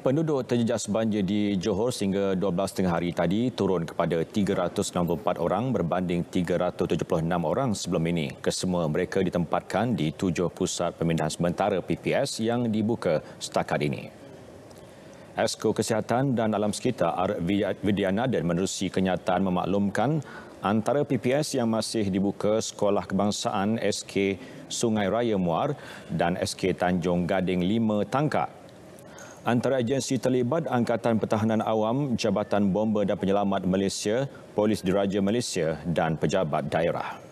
Penduduk terjejas banjir di Johor sehingga 12 tengah hari tadi turun kepada 364 orang berbanding 376 orang sebelum ini. Kesemua mereka ditempatkan di tujuh pusat pemindahan sementara PPS yang dibuka setakat ini. Esko Kesihatan dan Alam Sekitar R. Vidyanadan menerusi kenyataan memaklumkan antara PPS yang masih dibuka Sekolah Kebangsaan SK Sungai Raya Muar dan SK Tanjung Gading 5 Tangkak antara agensi terlibat Angkatan Pertahanan Awam, Jabatan Bomber dan Penyelamat Malaysia, Polis Diraja Malaysia dan Pejabat Daerah.